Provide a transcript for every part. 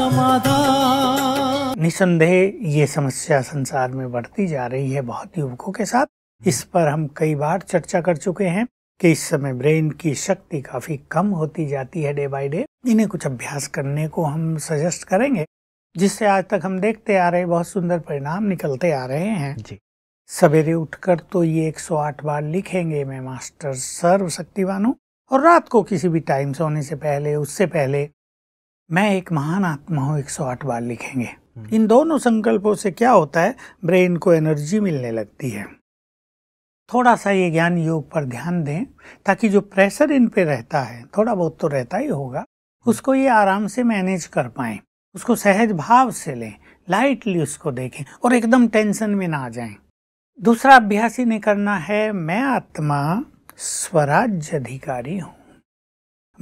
समाधान निसंदेह ये समस्या संसार में बढ़ती जा रही है बहुत युवकों के साथ इस पर हम कई बार चर्चा कर चुके हैं कि इस समय ब्रेन की शक्ति काफी कम होती जाती है डे बाय डे इन्हें कुछ अभ्यास करने को हम सजेस्ट करेंगे जिससे आज तक हम देखते आ रहे बहुत सुंदर परिणाम निकलते आ रहे हैं जी सवेरे उठकर तो ये 108 बार लिखेंगे मैं मास्टर सर्व शक्तिवान हूँ और रात को किसी भी टाइम सोने से पहले उससे पहले मैं एक महान आत्मा हूँ आठ बार लिखेंगे इन दोनों संकल्पों से क्या होता है ब्रेन को एनर्जी मिलने लगती है थोड़ा सा ये ज्ञान योग पर ध्यान दें ताकि जो प्रेशर इन पे रहता है थोड़ा बहुत तो रहता ही होगा उसको ये आराम से मैनेज कर पाए उसको सहज भाव से लें लाइटली उसको देखें और एकदम टेंशन में ना आ जाए दूसरा अभ्यास इन्हें करना है मैं आत्मा स्वराज्य अधिकारी हूं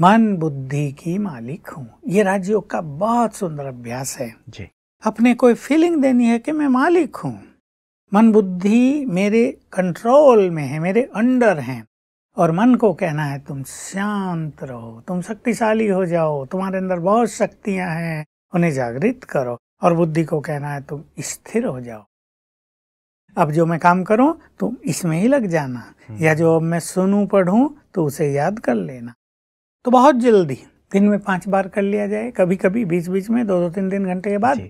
मन बुद्धि की मालिक हूँ ये राजयोग का बहुत सुंदर अभ्यास है जी अपने कोई फीलिंग देनी है कि मैं मालिक हूँ मन बुद्धि मेरे कंट्रोल में है मेरे अंडर है और मन को कहना है तुम शांत रहो तुम शक्तिशाली हो जाओ तुम्हारे अंदर बहुत शक्तियां हैं उन्हें जागृत करो और बुद्धि को कहना है तुम स्थिर हो जाओ अब जो मैं काम करूं तुम इसमें ही लग जाना हम्म। या जो अब मैं सुनू पढ़ूं तो उसे याद कर लेना तो बहुत जल्दी दिन में पांच बार कर लिया जाए कभी कभी बीच बीच में दो दो तीन तीन घंटे के बाद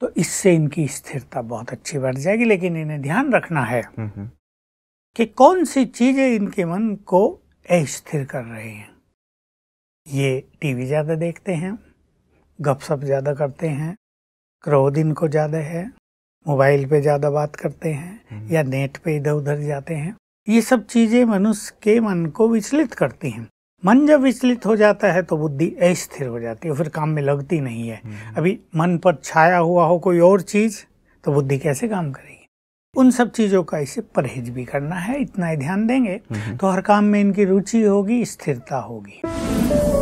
तो इससे इनकी स्थिरता बहुत अच्छी बढ़ जाएगी लेकिन इन्हें ध्यान रखना है हम्म, हम्म। कि कौन सी चीजें इनके मन को अस्थिर कर रही हैं ये टीवी ज़्यादा देखते हैं गपशप ज़्यादा करते हैं क्रोध इनको ज़्यादा है मोबाइल पे ज़्यादा बात करते हैं हम्म। या नेट पे इधर उधर जाते हैं ये सब चीज़ें मनुष्य के मन को विचलित करती हैं मन जब विचलित हो जाता है तो बुद्धि अस्थिर हो जाती है फिर काम में लगती नहीं है हम्म। अभी मन पर छाया हुआ हो कोई और चीज़ तो बुद्धि कैसे काम करेगी उन सब चीज़ों का इसे परहेज भी करना है इतना ही ध्यान देंगे हम्म। तो हर काम में इनकी रुचि होगी स्थिरता होगी